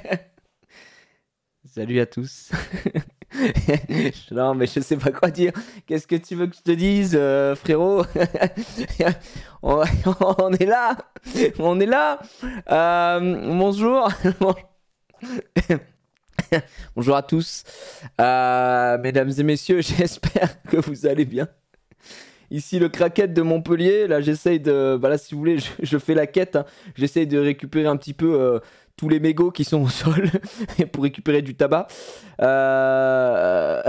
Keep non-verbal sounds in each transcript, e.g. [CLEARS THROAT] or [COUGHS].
[LAUGHS] Salut à tous. [LAUGHS] non, mais je sais pas quoi dire. Qu'est-ce que tu veux que je te dise, euh, frérot [LAUGHS] on, est là. On est là. Euh, bonjour. bonjour à tous. Euh, mesdames et messieurs, j'espère que vous allez bien. Ici le craquette de Montpellier, là j'essaye de... Bah si vous voulez, je, fais la quête, hein. j'essaye de récupérer un petit peu tous les mégots qui sont au sol [LAUGHS] pour récupérer du tabac. Euh...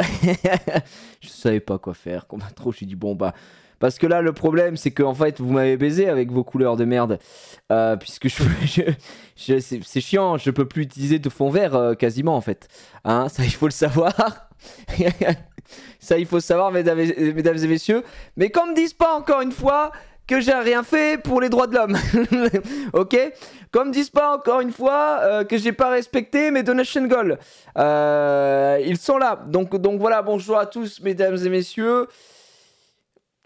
[LAUGHS] je savais pas quoi faire, combien trop. J'ai dit bon bah. Parce que là, le problème, c'est qu'en fait, vous m'avez baisé avec vos couleurs de merde. Euh, puisque je, [LAUGHS] c'est chiant, je peux plus utiliser de fond vert euh, quasiment en fait. Hein, ça, il faut le savoir. ça, il faut le savoir, mesdames et, mesdames et messieurs. Mais comme dise pas encore une fois, que j'ai rien fait pour les droits de l'homme. [LAUGHS] ok Comme disent pas encore une fois euh, que j'ai pas respecté mes donation goals. Euh, ils sont là. Donc, donc voilà, bonjour à tous, mesdames et messieurs.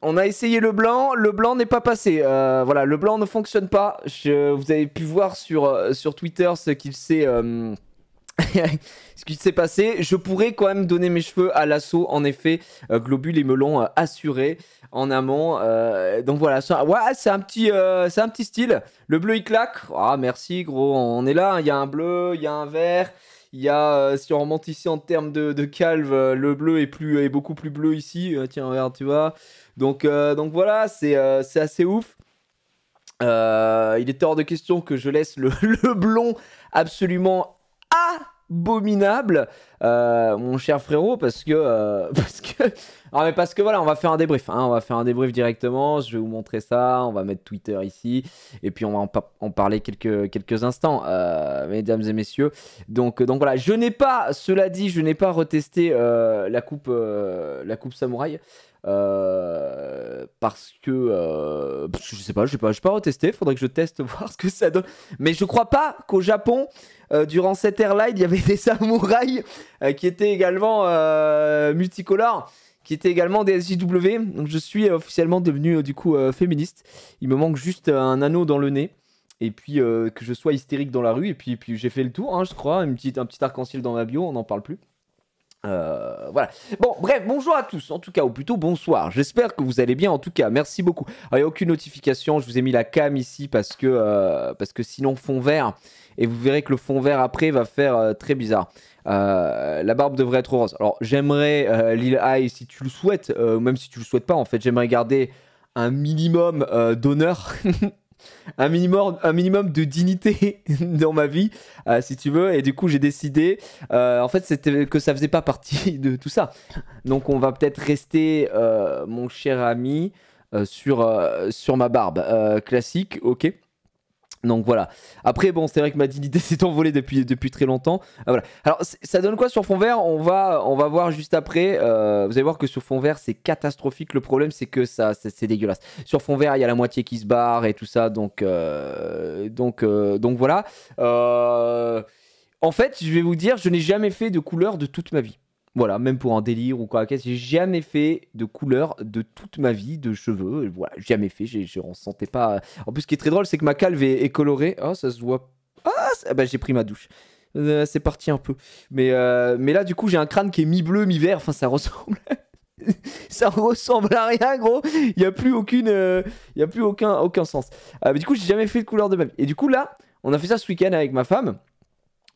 On a essayé le blanc, le blanc n'est pas passé. Euh, voilà, le blanc ne fonctionne pas. vous avez pu voir sur, sur Twitter ce qu'il s'est... [LAUGHS] ce qui s'est passé. Je pourrais quand même donner mes cheveux à l'assaut, en effet. Euh, Globule, et melon euh, assuré en amont. Euh, donc voilà, ouais, c'est un, petit, un petit style. Le bleu, il claque. Ah, merci, gros, on est là. Il y a un bleu, il y a un vert. Il a, si on remonte ici en termes de, de calve, le bleu est, plus, est beaucoup plus bleu ici. tiens, regarde, tu vois. Donc, donc voilà, c'est c'est assez ouf. il était hors de question que je laisse le [LAUGHS] blond absolument abominable, euh, mon cher frérot, parce que, euh, [LAUGHS] parce que, ah, mais parce que voilà, on va faire un débrief, hein. on va faire un débrief directement. Je vais vous montrer ça, on va mettre Twitter ici, et puis on va en, parler quelques instants, euh, mesdames et messieurs. Donc donc voilà, je n'ai pas, cela dit, je n'ai pas retesté la coupe la coupe samouraï. Euh, euh, parce que je sais pas, je sais pas, retester Faudrait que je teste [LAUGHS] voir ce que ça donne. Mais je crois pas qu'au Japon, euh, durant cette airline il y avait [LAUGHS] des samouraïs qui étaient également multicolores, qui étaient également des SJW. Donc je suis officiellement devenu du coup féministe. Il me manque juste un anneau dans le nez. Et puis que je sois hystérique dans la rue, et puis, puis j'ai fait le tour, hein, je crois. Une un petit arc-en-ciel dans ma bio, on n'en parle plus. Euh, voilà. Bon, bref, bonjour à tous, en tout cas, ou plutôt bonsoir. J'espère que vous allez bien, en tout cas. Merci beaucoup. il n'y a aucune notification, je vous ai mis la cam ici parce que, euh, parce que sinon, fond vert. Et vous verrez que le fond vert après va faire euh, très bizarre. la barbe devrait être rose. Alors, j'aimerais, Lil High, si tu le souhaites, même si tu le souhaites pas, en fait, j'aimerais garder un minimum d'honneur. [LAUGHS] un minimum, un minimum de dignité [LAUGHS] dans ma vie, euh, si tu veux. Et du coup, j'ai décidé, euh, en fait, c'était que ça faisait pas partie [LAUGHS] de tout ça. Donc, on va peut-être rester, euh, mon cher ami, sur, sur ma barbe classique, ok. Donc voilà. Après, bon, c'est vrai que ma dignité [LAUGHS] s'est envolée depuis, depuis très longtemps. Ah, voilà. Alors, ça donne quoi sur fond vert on va, on va voir juste après. Euh, vous allez voir que sur fond vert, c'est catastrophique. Le problème, c'est que ça, c'est dégueulasse. Sur fond vert, il y a la moitié qui se barre et tout ça. Donc, euh, donc, euh, donc voilà. en fait, je vais vous dire, je n'ai jamais fait de couleur de toute ma vie. Voilà, même pour un délire ou quoi. J'ai jamais fait de couleur de toute ma vie de cheveux. Voilà, jamais fait. Je ne sentais pas. En plus, ce qui est très drôle, c'est que ma calve est, colorée. Oh, ça se voit. Ah, ah bah, j'ai pris ma douche. Euh, c'est parti un peu. Mais, euh, mais là, du coup, j'ai un crâne qui est mi-bleu, mi-vert. Enfin, ça ressemble. [LAUGHS] ça ressemble à rien, gros. Il y a plus aucune, euh, il y a plus aucun, aucun sens. du coup, j'ai jamais fait de couleur de ma vie. Et du coup, là, on a fait ça ce week-end avec ma femme.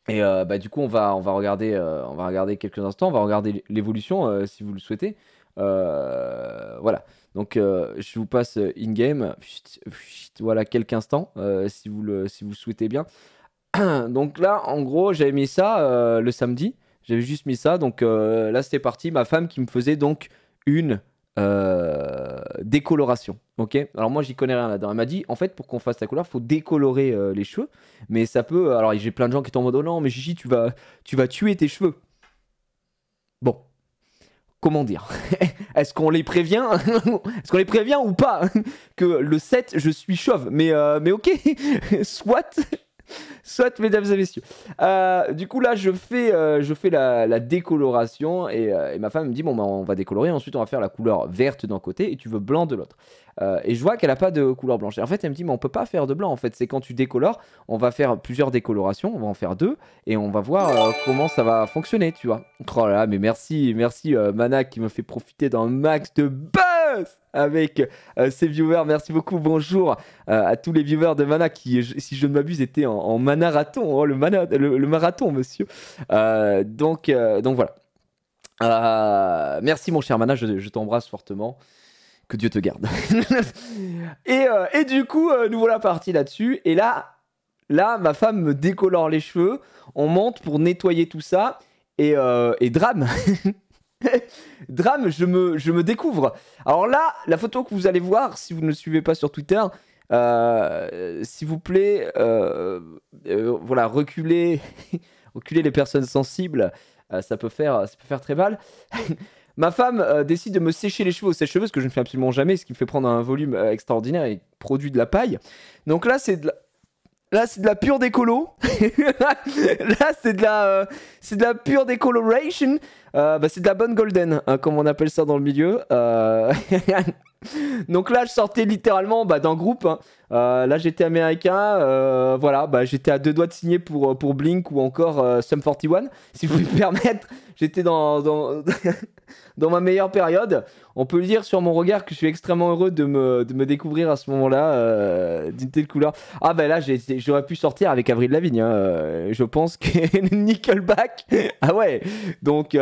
Et euh, bah, du coup, on va, on, va regarder, euh, on va regarder quelques instants, on va regarder l'évolution euh, si vous le souhaitez. voilà. Donc, je vous passe in-game. Voilà, quelques instants si, vous le, si vous souhaitez bien. [CLEARS THROAT] donc, là, en gros, j'avais mis ça le samedi. J'avais juste mis ça. Donc, là, c'était parti. Ma femme qui me faisait donc une euh, décoloration. Ok. Alors moi j'y connais rien là-dedans. Elle m'a dit en fait pour qu'on fasse ta couleur, faut décolorer euh, les cheveux. Mais ça peut. Euh, alors j'ai plein de gens qui t'envoient oh, non mais Gigi tu vas tu vas tuer tes cheveux. Bon. Comment dire [LAUGHS] Est-ce qu'on les prévient [LAUGHS] Est-ce qu'on les prévient ou pas [LAUGHS] Que le 7, je suis chauve. Mais, mais ok, soit. Soit, mesdames et messieurs. Euh, du coup, là, je fais, euh, je fais la, décoloration euh, et, ma femme me dit Bon, bah, on va décolorer, ensuite, on va faire la couleur verte d'un côté et tu veux blanc de l'autre. et je vois qu'elle n'a pas de couleur blanche. Et en fait, elle me dit Mais on peut pas faire de blanc. En fait, c'est quand tu décolores, on va faire plusieurs décolorations, on va en faire deux et on va voir comment ça va fonctionner, tu vois. Oh là là, mais merci, merci Mana qui me fait profiter d'un max de avec ces euh, ses viewers. Merci beaucoup. Bonjour euh, à tous les viewers de Mana qui, si je ne m'abuse, étaient en, en manarathon. Oh, le, mana, le, marathon, monsieur. Euh, donc, donc voilà. merci, mon cher Mana. Je, t'embrasse fortement. Que Dieu te garde. [LAUGHS] et, et, du coup, nous voilà partis là-dessus. Et là, là, ma femme me décolore les cheveux. On monte pour nettoyer tout ça. Et, et drame [LAUGHS] [LAUGHS] Drame, je me, je me découvre. Alors là, la photo que vous allez voir, si vous ne suivez pas sur Twitter, euh, s'il vous plaît, euh, euh, voilà, reculez, [LAUGHS] reculez les personnes sensibles. ça, peut faire, ça peut faire très mal. [LAUGHS] Ma femme décide de me sécher les cheveux au sèche-cheveux, ce que je ne fais absolument jamais, ce qui me fait prendre un volume extraordinaire et produit de la paille. Donc là, c'est de Là, c'est de la pure décolo. [LAUGHS] là, c'est de la, euh, c'est de la pure décoloration. Euh, bah, c'est de la bonne golden, hein, comme on appelle ça dans le milieu. Euh, [LAUGHS] Donc là, je sortais littéralement bah, d'un groupe. Hein. Euh, là, j'étais américain. Euh, voilà, bah, j'étais à deux doigts de signer pour, euh, pour Blink ou encore Sum 41. [LAUGHS] Si vous me permettre, j'étais dans, [LAUGHS] dans, ma meilleure période. On peut le dire sur mon regard que je suis extrêmement heureux de me, découvrir à ce moment-là d'une telle couleur. Ah, bah là, j'aurais pu sortir avec Avril Lavigne. Hein. Je pense que [LAUGHS] Nickelback. ah ouais. Donc,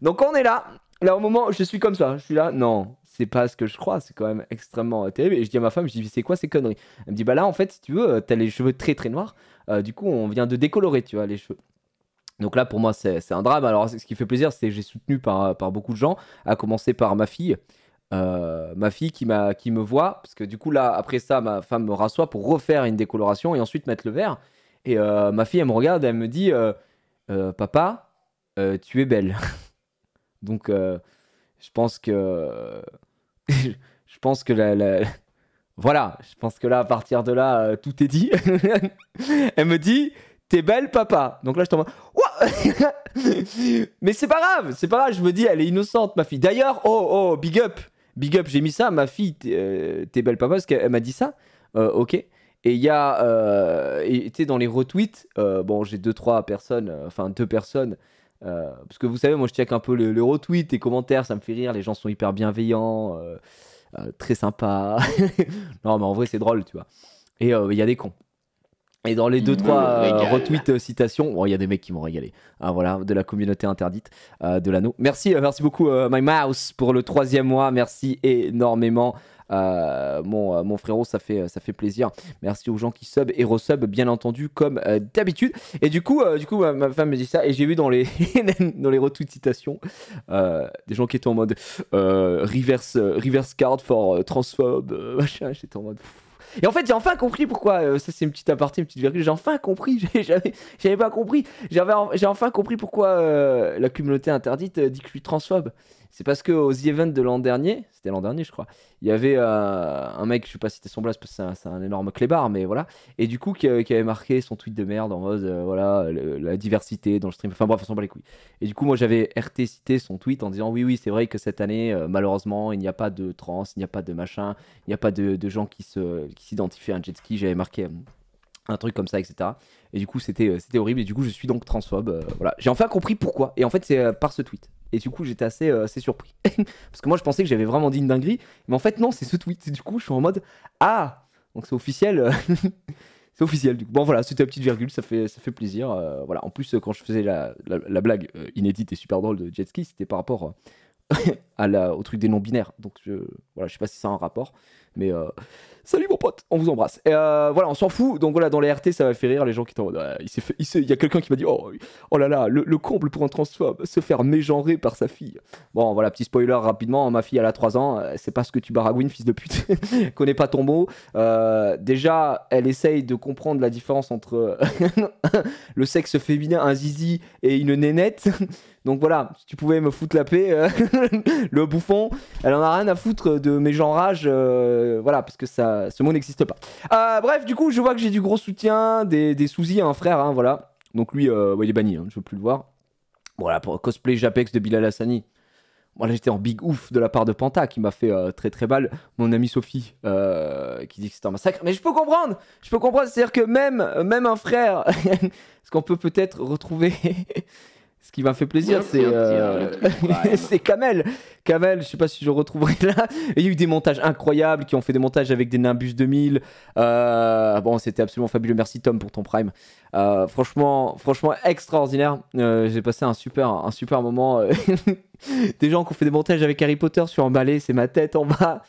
donc on est là. Là, au moment, je suis comme ça. Je suis là. Non c'est pas ce que je crois, c'est quand même extrêmement euh, terrible. Et je dis à ma femme, je dis, c'est quoi ces conneries Elle me dit, bah là, en fait, si tu veux, euh, t'as les cheveux très très noirs, euh, du coup, on vient de décolorer, tu vois, les cheveux. Donc là, pour moi, c'est un drame. Alors, ce qui fait plaisir, c'est que j'ai soutenu par, par beaucoup de gens, à commencer par ma fille. ma fille qui, qui me voit, parce que du coup, là, après ça, ma femme me rassoit pour refaire une décoloration et ensuite mettre le vert, Et ma fille, elle me regarde, elle me dit Papa, tu es belle. [LAUGHS] Donc, je pense que. [LAUGHS] je pense que la, Voilà, je pense que là, à partir de là, euh, tout est dit. [LAUGHS] Elle me dit T'es belle, papa. Donc là, je t'envoie. [LAUGHS] Mais c'est pas grave, c'est pas grave. Je me dis Elle est innocente, ma fille. D'ailleurs, oh, oh, big up. Big up, j'ai mis ça. Ma fille, euh, t'es belle, papa, parce qu'elle m'a dit ça. Euh, ok. Et il y a, euh, dans les retweets, bon, j'ai deux, trois personnes, enfin deux personnes euh, parce que vous savez, moi je check un peu le, retweet, les commentaires, ça me fait rire, les gens sont hyper bienveillants, euh, euh, très sympa [LAUGHS] non, mais en vrai, c'est drôle, tu vois. Et il y a des cons. Et dans les deux trois retweets citations, il y a des mecs qui m'ont régalé. Ah, voilà, de la communauté interdite de l'anneau. Merci, merci beaucoup My Mouse pour le troisième mois. Merci énormément. Euh, mon, euh, mon, frérot, ça fait, euh, ça fait plaisir. Merci aux gens qui sub et resub, bien entendu, comme d'habitude. Et du coup, du coup ma, femme me dit ça, et j'ai vu dans les, [LAUGHS] dans les citations des gens qui étaient en mode reverse, reverse card for transphobe, [LAUGHS] machin. J'étais en mode. Et en fait, j'ai enfin compris pourquoi. ça, c'est une petite aparté, une petite virgule. J'ai enfin compris. [LAUGHS] J'avais pas compris. J'ai enfin compris pourquoi la communauté interdite dit que je suis transphobe. C'est parce que aux The Event de l'an dernier, c'était l'an dernier, je crois, il y avait euh, un mec, je sais pas c'était son blast parce que c'est un, énorme clébard, mais voilà, et du coup, qui, euh, avait marqué son tweet de merde en mode, euh, voilà, la diversité dans le stream, enfin bref, on s'en bat les couilles. Et du coup, moi, j'avais RT cité son tweet en disant, oui, oui, c'est vrai que cette année, malheureusement, il n'y a pas de trans, il n'y a pas de machin, il n'y a pas de, gens qui s'identifient qui à un jet ski, j'avais marqué un truc comme ça, etc. Et du coup, c'était horrible. Et du coup, je suis donc transphobe. voilà. J'ai enfin compris pourquoi. Et en fait, c'est par ce tweet. Et du coup, j'étais assez, euh, assez surpris. [LAUGHS] Parce que moi, je pensais que j'avais vraiment dit une dinguerie. Mais en fait, non, c'est ce tweet. du coup, je suis en mode Ah Donc, c'est officiel. [LAUGHS] c'est officiel. Bon, voilà, c'était la petite virgule. Ça fait, ça fait plaisir. Euh, voilà. En plus, quand je faisais la, blague euh, inédite et super drôle de jet ski, c'était par rapport [LAUGHS] à la, au truc des noms binaires Donc, je, voilà, je sais pas si ça a un rapport. Mais euh, salut mon pote, on vous embrasse. Et euh, voilà, on s'en fout. Donc voilà, dans les RT, ça va faire rire les gens qui t'en euh, il il, y a quelqu'un qui m'a dit oh, oh là là, le, comble pour un transphobe, se faire mégenrer par sa fille. Bon, voilà, petit spoiler rapidement. Ma fille, elle a 3 ans. C'est pas ce que tu baragouines, fils de pute. [LAUGHS] Connais pas ton mot. déjà, elle essaye de comprendre la différence entre [LAUGHS] le sexe féminin, un zizi et une nénette. Donc voilà, si tu pouvais me foutre la paix, euh, [LAUGHS] le bouffon, elle en a rien à foutre de mes gens rage, euh, voilà, parce que ça, ce mot n'existe pas. Euh, bref, du coup, je vois que j'ai du gros soutien, des, des soucis à un frère, hein, voilà. Donc lui, il est banni, hein, je veux plus le voir. Voilà, pour cosplay Japex de Bilal Hassani. Moi, j'étais en big ouf de la part de Panta qui m'a fait très très mal. Mon ami Sophie qui dit que c'est un massacre. Mais je peux comprendre, je peux comprendre. C'est-à-dire que même, même un frère, [LAUGHS] ce qu'on peut peut-être retrouver [LAUGHS] Ce qui m'a fait plaisir, c'est euh, [LAUGHS] c'est Kamel. Kamel, je sais pas si je retrouverai là. Il y a eu des montages incroyables qui ont fait des montages avec des Nimbus 2000. Euh, bon, c'était absolument fabuleux. Merci Tom pour ton prime. Euh, franchement, franchement extraordinaire. J'ai passé un super, un super moment. [LAUGHS] des gens qui ont fait des montages avec Harry Potter sur un balai, c'est ma tête en bas.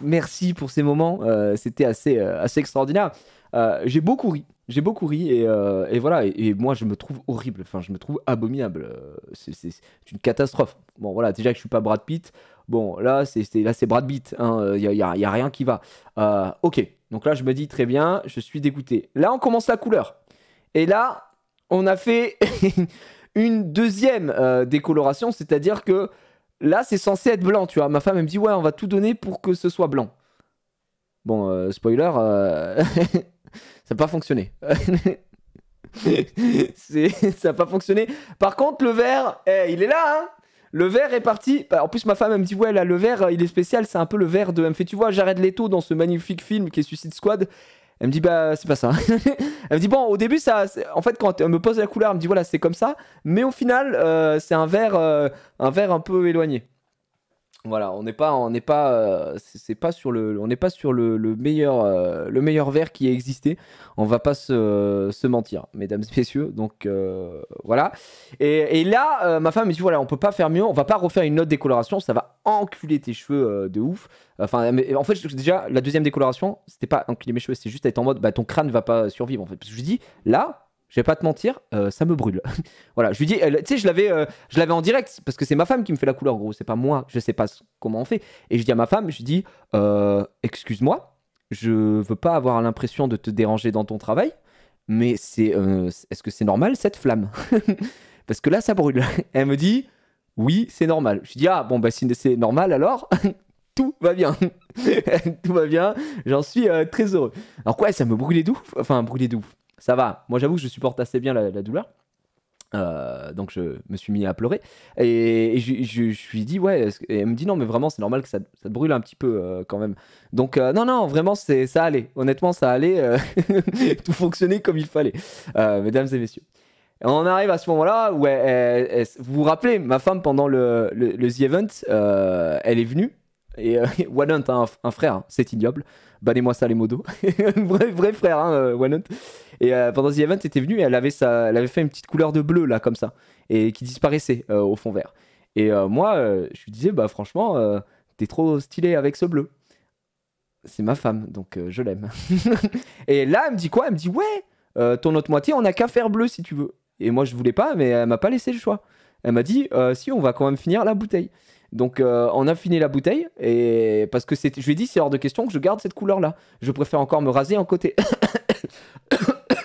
Merci pour ces moments. c'était assez, assez extraordinaire. J'ai beaucoup ri j'ai beaucoup ri et, euh, voilà. Et, moi, je me trouve horrible. Enfin, je me trouve abominable. Euh, c'est une catastrophe. Bon, voilà. Déjà que je suis pas Brad Pitt. Bon, là, c'est là, c'est Brad Pitt. Il hein. euh, y, a, rien qui va. ok. Donc là, je me dis très bien. Je suis dégoûté. Là, on commence la couleur. Et là, on a fait [LAUGHS] une deuxième décoloration, c'est-à-dire que là, c'est censé être blanc. Tu vois, ma femme elle me dit ouais, on va tout donner pour que ce soit blanc. Bon, spoiler. [LAUGHS] Ça n'a pas fonctionné. [LAUGHS] ça pas fonctionné. Par contre, le verre, eh, il est là, hein. le verre est parti. Bah, en plus, ma femme, elle me dit Ouais, là, le verre, euh, il est spécial. C'est un peu le verre de. Elle me fait Tu vois, j'arrête taux dans ce magnifique film qui est Suicide Squad. Elle me dit Bah, c'est pas ça. [LAUGHS] elle me dit Bon, au début, ça. En fait, quand elle me pose la couleur, elle me dit Voilà, c'est comme ça. Mais au final, euh, c'est un verre, euh, un verre un peu éloigné. Voilà, on n'est pas, on n'est pas, euh, c'est pas sur le, on n'est pas sur le, meilleur, euh, le meilleur verre qui ait existé. On va pas se, mentir, mesdames et messieurs. Donc euh, voilà. Et, là, ma femme me dit voilà, on peut pas faire mieux. On va pas refaire une autre décoloration. Ça va enculer tes cheveux de ouf. Enfin, en fait, déjà la deuxième décoloration, c'était pas enculer mes cheveux, c'est juste être en mode bah, ton crâne va pas survivre. En fait, parce que je dis là, je vais pas te mentir, euh, ça me brûle. [LAUGHS] voilà, je lui dis, tu sais, je l'avais, euh, je l'avais en direct parce que c'est ma femme qui me fait la couleur, gros, c'est pas moi, je sais pas comment on fait. Et je dis à ma femme, je lui dis, euh, excuse-moi, je veux pas avoir l'impression de te déranger dans ton travail, mais c'est, est-ce que c'est normal cette flamme [LAUGHS] Parce que là, ça brûle. [LAUGHS] Elle me dit, oui, c'est normal. Je lui dis, ah bon, ben si c'est normal alors. tout va bien. tout va bien. J'en suis très heureux. Alors, quoi, ça me brûlait d'où Enfin, brûlait doux ça va. Moi, j'avoue que je supporte assez bien la, douleur. Euh, donc je me suis mis à pleurer et, je, je, je, lui ouais elle me dit non mais vraiment c'est normal que ça, te brûle un petit peu euh, quand même donc euh, non non vraiment c'est ça allait honnêtement ça allait [LAUGHS] tout fonctionnait comme il fallait mesdames et messieurs on arrive à ce moment-là où vous vous rappelez ma femme pendant le, the event elle est venue et one [LAUGHS] hunt hein, un, frère, hein, c'est ignoble bannez-moi ça les modos. [LAUGHS] vrai, vrai frère, hein, euh, Et euh, pendant The Event était venue et elle avait, sa, elle avait fait une petite couleur de bleu, là, comme ça, et qui disparaissait euh, au fond vert. Et moi, je lui disais, bah franchement, t'es trop stylé avec ce bleu. C'est ma femme, donc je l'aime. [LAUGHS] et là, elle me dit quoi Elle me dit, ouais, ton autre moitié, on n'a qu'à faire bleu si tu veux. Et moi, je voulais pas, mais elle m'a pas laissé le choix. Elle m'a dit, si, on va quand même finir la bouteille. Donc euh, on a fini la bouteille et parce que je lui ai dit c'est hors de question que je garde cette couleur là. Je préfère encore me raser en côté.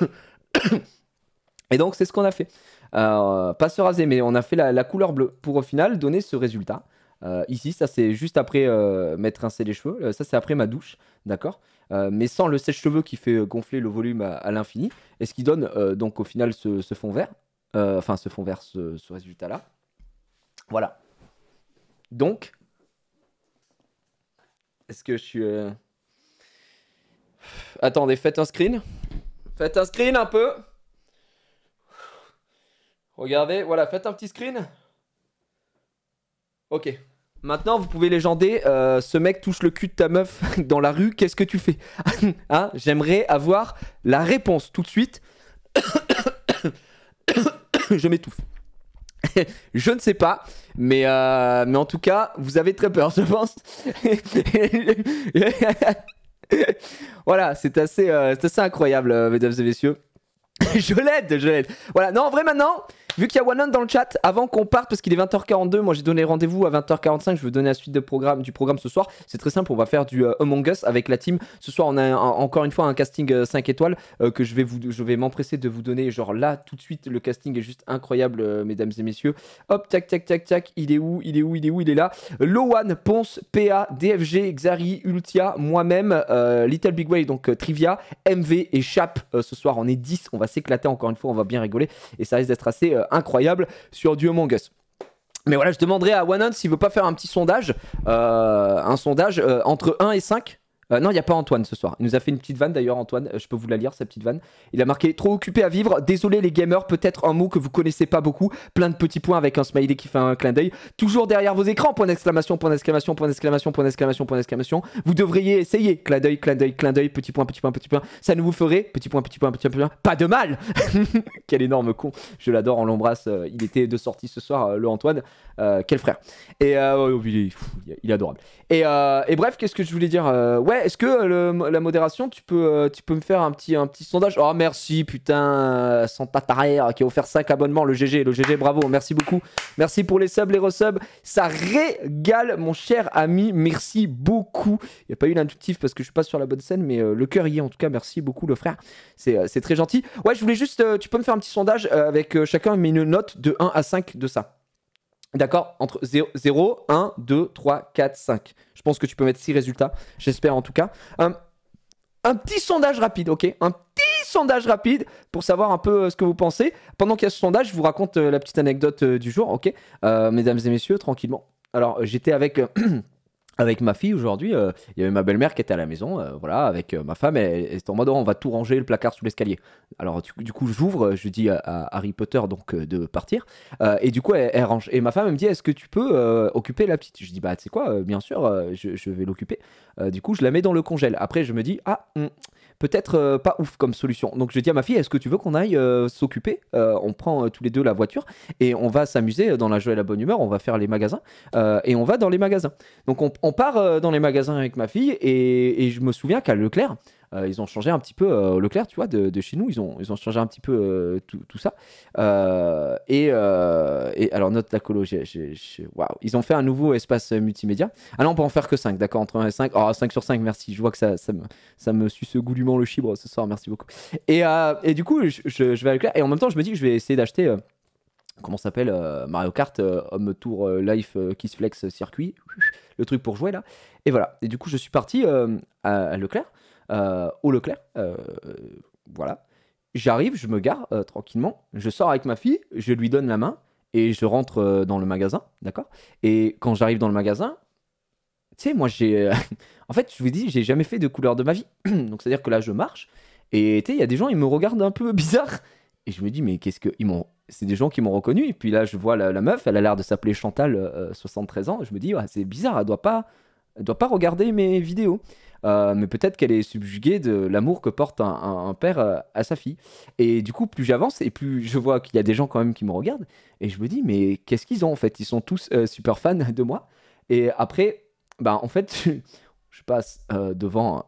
[COUGHS] et donc c'est ce qu'on a fait. Euh, pas se raser mais on a fait la, couleur bleue pour au final donner ce résultat. Euh, ici ça c'est juste après mettre un les cheveux. ça c'est après ma douche, d'accord. mais sans le sèche-cheveux qui fait gonfler le volume à, l'infini et ce qui donne donc au final ce, fond vert. Enfin ce fond vert, ce résultat là. Voilà. Donc, est-ce que je suis... Euh, Attendez, faites un screen. Faites un screen un peu. Regardez, voilà, faites un petit screen. Ok. Maintenant, vous pouvez légender euh, ce mec touche le cul de ta meuf [LAUGHS] dans la rue, qu'est-ce que tu fais [LAUGHS] hein, J'aimerais avoir la réponse tout de suite. [COUGHS] Je m'étouffe. [LAUGHS] je ne sais pas. Mais, euh, mais en tout cas, vous avez très peur, [LAUGHS] je pense. [LAUGHS] voilà, c'est assez, euh, assez incroyable, euh, mesdames et messieurs. je l'aide, je l'aide. Voilà, non, en vrai, maintenant, Vu qu'il y a One dans le chat, avant qu'on parte, parce qu'il est 20h42, moi j'ai donné rendez-vous à 20h45, je veux donner la suite de programme, du programme ce soir. C'est très simple, on va faire du euh, Among Us avec la team. Ce soir, on a encore une fois un casting 5 euh, étoiles euh, que je vais, vous, je vais m'empresser de vous donner. Genre là, tout de suite, le casting est juste incroyable, mesdames et messieurs. Hop, tac, tac, tac, tac, il est où Il est où Il est où Il est là. Lowan, Ponce, PA, DFG, Xari, Ultia, moi-même, Little Big Way, donc Trivia, MV et Chap. ce soir, on est 10, on va s'éclater encore une fois, on va bien rigoler et ça risque d'être assez euh, incroyable sur duo Among Mais voilà, je demanderai à Wanon s'il veut pas faire un petit sondage, euh, un sondage euh, entre 1 et 5 euh, non, il n'y a pas Antoine ce soir. Il nous a fait une petite vanne d'ailleurs, Antoine. Euh, je peux vous la lire, sa petite vanne. Il a marqué Trop occupé à vivre. Désolé les gamers, peut-être un mot que vous connaissez pas beaucoup. Plein de petits points avec un smiley qui fait un clin d'œil. Toujours derrière vos écrans. Point d'exclamation, point d'exclamation, point d'exclamation, point d'exclamation, point d'exclamation. Vous devriez essayer. Clin d'œil, clin d'œil, clin d'œil. Petit point, petit point, petit point. Ça ne vous ferait. Petit point, petit point, petit point. Pas de mal [LAUGHS] Quel énorme con. Je l'adore, on l'embrasse. Euh, il était de sortie ce soir, le Antoine. quel frère. Et oh, il, est, adorable. Et, et bref, qu'est-ce que je voulais dire Ouais est-ce que euh, la modération, tu peux, euh, tu peux me faire un petit, un petit sondage Oh merci, putain, euh, sans Tarrière qui a offert 5 abonnements, le GG, le GG, bravo, merci beaucoup. Merci pour les subs, les resubs. Ça régale, mon cher ami, merci beaucoup. Il n'y a pas eu l'inductif parce que je suis pas sur la bonne scène, mais le cœur y est en tout cas, merci beaucoup, le frère. C'est très gentil. Ouais, je voulais juste, tu peux me faire un petit sondage avec chacun, mais une note de 1 à 5 de ça. D'accord Entre 0, 1, 2, 3, 4, 5. Je pense que tu peux mettre 6 résultats. J'espère en tout cas. Un, petit sondage rapide, ok Un petit sondage rapide pour savoir un peu euh, ce que vous pensez. Pendant qu'il y a ce sondage, je vous raconte euh, la petite anecdote euh, du jour, ok Mesdames et messieurs, tranquillement. Alors, j'étais avec... [CLEARS THROAT] avec ma fille aujourd'hui, euh, il y avait ma belle-mère qui était à la maison, euh, voilà, avec euh, ma femme, Et en mode oh, on va tout ranger, le placard sous l'escalier. Alors du, coup j'ouvre, je dis à, Harry Potter donc de partir, et du coup elle, range. Et ma femme me dit est-ce que tu peux occuper la petite Je dis bah tu sais quoi, bien sûr, je, vais l'occuper. du coup je la mets dans le congèle. Après je me dis ah hmm, peut-être euh, pas ouf comme solution. Donc je dis à ma fille, est-ce que tu veux qu'on aille euh, s'occuper euh, On prend tous les deux la voiture et on va s'amuser dans la joie et la bonne humeur, on va faire les magasins et on va dans les magasins. Donc on, part dans les magasins avec ma fille et je me souviens qu'à Leclerc, euh, ils ont changé un petit peu euh, Leclerc, tu vois, de, chez nous. Ils ont, ils ont changé un petit peu euh, tout, tout, ça. Et, et, alors, note la colo, Ils ont fait un nouveau espace multimédia. Ah non, on peut en faire que 5, d'accord, entre 1 et 5. Oh, 5 sur 5, merci. Je vois que ça, ça, me, ça me suce goulûment le chibre ce soir, merci beaucoup. Et, et du coup, je, je, vais à Leclerc. Et en même temps, je me dis que je vais essayer d'acheter. Comment s'appelle Mario Kart Home Tour Life Kiss Flex Circuit, le truc pour jouer là. Et voilà. Et du coup, je suis parti à Leclerc. Euh, au Leclerc. Euh, voilà. J'arrive, je me gare euh, tranquillement, je sors avec ma fille, je lui donne la main et je rentre dans le magasin, d'accord Et quand j'arrive dans le magasin, tu sais, moi j'ai. [LAUGHS] en fait, je vous dis, j'ai jamais fait de couleur de ma vie. [CLEARS THROAT] Donc c'est-à-dire que là, je marche et tu sais, il y a des gens, ils me regardent un peu [LAUGHS] bizarre. Et je me dis, mais qu'est-ce que. Ils m'ont... C'est des gens qui m'ont reconnu. Et puis là, je vois la, meuf, elle a l'air de s'appeler Chantal, 73 ans. je me dis, c'est bizarre, elle doit pas, doit pas regarder mes vidéos. Euh, mais peut-être qu'elle est subjuguée de l'amour que porte un, père euh, à sa fille. Et du coup, plus j'avance et plus je vois qu'il y a des gens quand même qui me regardent, et je me dis, mais qu'est-ce qu'ils ont en fait Ils sont tous euh, super fans de moi. Et après, bah, en fait, [LAUGHS] je, passe devant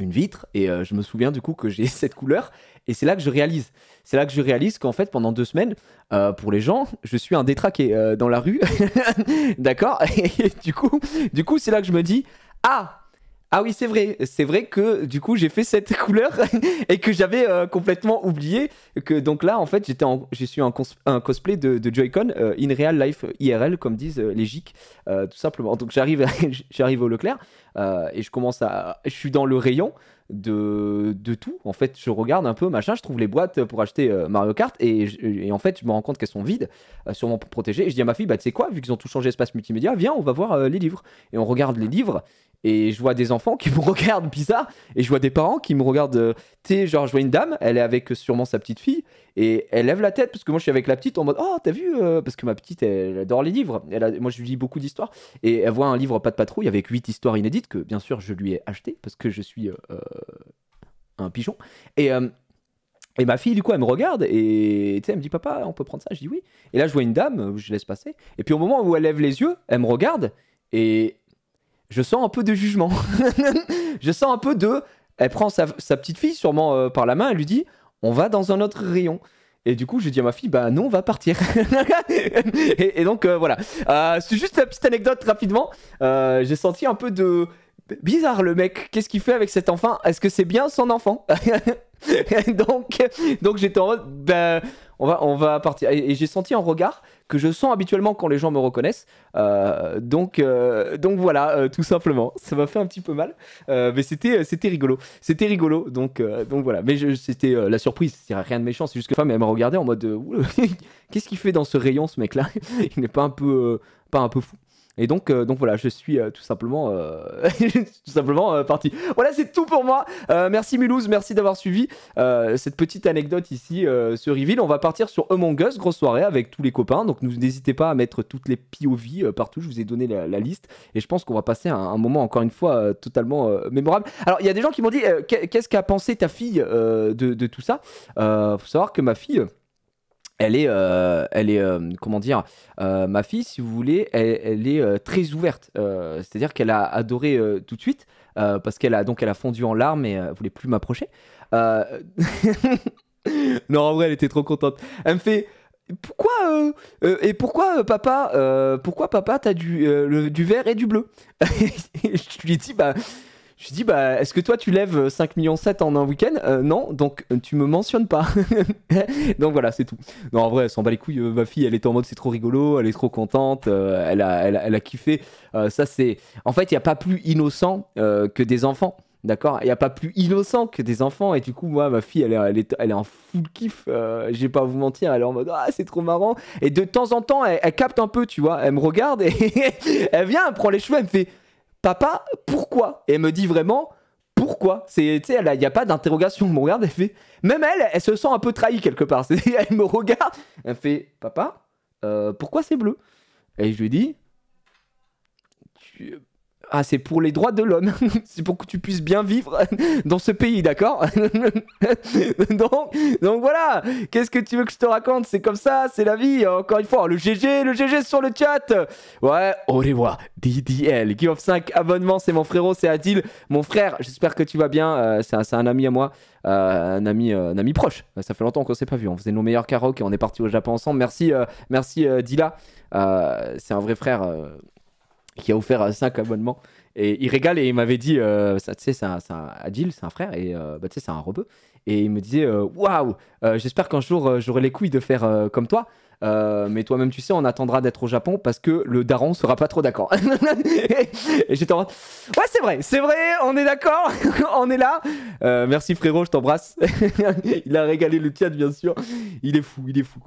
une vitre et je me souviens du coup que j'ai [LAUGHS] cette couleur et c'est là que je réalise c'est là que je réalise qu'en fait pendant deux semaines pour les gens je suis un détraqué dans la rue [LAUGHS] d'accord et du coup du coup c'est là que je me dis ah ah oui, c'est vrai. C'est vrai que du coup, j'ai fait cette [LAUGHS] couleur et que j'avais euh, complètement oublié que donc là, en fait, j'étais en... j'ai su un, cosplay de, de Joy-Con euh, in real life IRL, comme disent euh, les GIC, tout simplement. Donc j'arrive, [LAUGHS] j'arrive au Leclerc et je commence à, je suis dans le rayon de, de tout. En fait, je regarde un peu, machin, je trouve les boîtes pour acheter Mario Kart et, en fait, je me rends compte qu'elles sont vides, sûrement pour protéger. Et je dis à ma fille, bah, tu sais quoi, vu qu'ils ont tout changé espace multimédia, viens, on va voir les livres. Et on regarde les livres et je vois des enfants qui [LAUGHS] me regardent bizarre, et je vois des parents qui me regardent. Euh, tu sais, genre, je vois une dame, elle est avec euh, sûrement sa petite fille, et elle lève la tête, parce que moi je suis avec la petite en mode Oh, t'as vu euh, Parce que ma petite, elle, adore les livres. Elle moi je lui lis beaucoup d'histoires, et elle voit un livre Pas de patrouille avec 8 histoires inédites, que bien sûr je lui ai acheté, parce que je suis un pigeon. Et. Et ma fille, du coup, elle me regarde et elle me dit Papa, on peut prendre ça Je dis oui. Et là, je vois une dame, je laisse passer. Et puis, au moment où elle lève les yeux, elle me regarde et je sens un peu de jugement. [LAUGHS] je sens un peu de. Elle prend sa, petite fille sûrement euh, par la main, elle lui dit On va dans un autre rayon. Et du coup, je dis à ma fille, bah non, on va partir. [LAUGHS] et, donc euh, voilà. Euh, c'est juste la petite anecdote rapidement. J'ai senti un peu de bizarre le mec. Qu'est-ce qu'il fait avec cet enfant Est-ce que c'est bien son enfant [LAUGHS] Donc, donc j'étais en mode, bah, on va, on va partir. Et, et j'ai senti un regard que je sens habituellement quand les gens me reconnaissent. Euh, donc, euh, donc voilà, euh, tout simplement. Ça m'a fait un petit peu mal, mais c'était, c'était rigolo. C'était rigolo, donc, donc voilà. Mais c'était la surprise, c'est rien de méchant, c'est juste que la femme, elle m'a regardé en mode [LAUGHS] Qu'est-ce qu'il fait dans ce rayon, ce mec-là [LAUGHS] Il n'est pas un peu, pas un peu fou. Et donc, euh, donc voilà, je suis euh, tout simplement, euh, [LAUGHS] tout simplement parti. Voilà, c'est tout pour moi. merci Mulhouse, merci d'avoir suivi cette petite anecdote ici, ce reveal. On va partir sur Among Us, grosse soirée avec tous les copains. Donc n'hésitez pas à mettre toutes les POV partout. Je vous ai donné la, liste et je pense qu'on va passer un, moment encore une fois totalement mémorable. Alors il y a des gens qui m'ont dit qu'est-ce qu'a pensé ta fille de, tout ça. Il faut savoir que ma fille elle est, euh, elle est euh, comment dire, euh, ma fille, si vous voulez, elle, est très ouverte. C'est-à-dire qu'elle a adoré tout de suite parce qu'elle a donc elle a fondu en larmes et ne voulait plus m'approcher. [LAUGHS] non, en vrai, elle était trop contente. Elle me fait. Pourquoi et pourquoi papa pourquoi papa t'as du du vert et du bleu [LAUGHS] Je lui ai dit bah je lui dis, bah, est-ce que toi, tu lèves 5 euh, millions 7 en un week-end euh, Non, donc euh, tu me mentionnes pas. [LAUGHS] donc voilà, c'est tout. Non, en vrai, elle s'en bat les couilles. ma fille, elle est en mode, c'est trop rigolo, elle est trop contente, elle, a, elle, a, kiffé. ça, c'est. En fait, il n'y a pas plus innocent que des enfants. D'accord Il n'y a pas plus innocent que des enfants. Et du coup, moi, ma fille, elle est, elle est, elle en full kiff. ne j'ai pas vous mentir. Elle est en mode Ah, c'est trop marrant. Et de temps en temps, elle, elle, capte un peu, tu vois. Elle me regarde et [LAUGHS] elle vient, elle prend les cheveux, elle me fait Papa, pourquoi Et elle me dit vraiment pourquoi tu sais, il n'y a pas d'interrogation. Elle me regarde, elle fait. Même elle, elle se sent un peu trahie quelque part. [LAUGHS] Elle me regarde, elle fait Papa, euh, pourquoi c'est bleu Et je lui dis ah, c'est pour les droits de l'homme. [LAUGHS] c'est pour que tu puisses bien vivre [LAUGHS] dans ce pays, d'accord [LAUGHS] donc, donc, voilà, qu'est-ce que tu veux que je te raconte C'est comme ça, c'est la vie. Encore une fois, le GG, le GG sur le chat. Ouais, au revoir. DDL, qui of 5 abonnements, c'est mon frérot, c'est Adil. Mon frère, j'espère que tu vas bien. Euh, c'est un, ami à moi, euh, un, ami, euh, un ami proche. Ça fait longtemps qu'on s'est pas vu. On faisait nos meilleurs et on est parti au Japon ensemble. Merci, merci Dila. c'est un vrai frère qui a offert 5 euh, abonnements. Et il régale et il m'avait dit, euh, ça tu sais, c'est un, Adil, c'est un frère, et euh, bah, tu sais, c'est un robot. Et il me disait, waouh, j'espère qu'un jour j'aurai les couilles de faire comme toi. Euh, mais toi-même, tu sais, on attendra d'être au Japon parce que le daron sera pas trop d'accord. [LAUGHS] et j'étais en mode, ouais, c'est vrai, c'est vrai, on est d'accord, [LAUGHS] on est là. Euh, merci frérot, je t'embrasse. [LAUGHS] il a régalé le tiad, bien sûr. Il est fou, il est fou,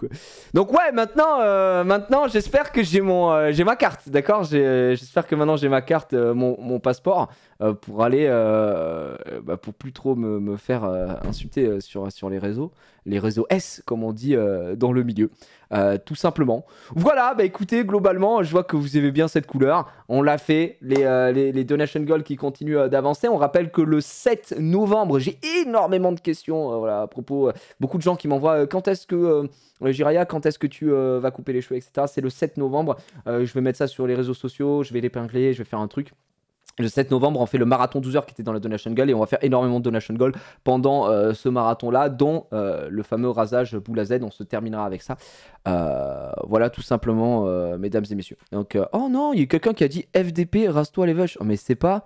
Donc, ouais, maintenant, euh, maintenant j'espère que j'ai mon, j'ai ma carte, d'accord J'espère que maintenant j'ai ma carte, mon, mon passeport. Euh, pour aller, euh, euh, bah, pour plus trop me, me faire insulter sur, sur les réseaux, les réseaux S, comme on dit dans le milieu, tout simplement. Voilà, bah écoutez, globalement, je vois que vous avez bien cette couleur. On l'a fait, les, les, les, donation Gold qui continuent d'avancer. On rappelle que le 7 novembre, j'ai énormément de questions voilà, à propos. beaucoup de gens qui m'envoient quand est-ce que. Jiraya, quand est-ce que tu vas couper les cheveux, etc. C'est le 7 novembre. je vais mettre ça sur les réseaux sociaux, je vais l'épingler, je vais faire un truc le 7 novembre, on fait le marathon 12 heures qui était dans la Donation Goal et on va faire énormément de Donation Goal pendant euh, ce marathon-là, dont euh, le fameux rasage Boula Z. On se terminera avec ça. Euh, voilà, tout simplement, mesdames et messieurs. Donc, oh non, il y a quelqu'un qui a dit FDP, rase-toi les vaches. Oh, mais c'est pas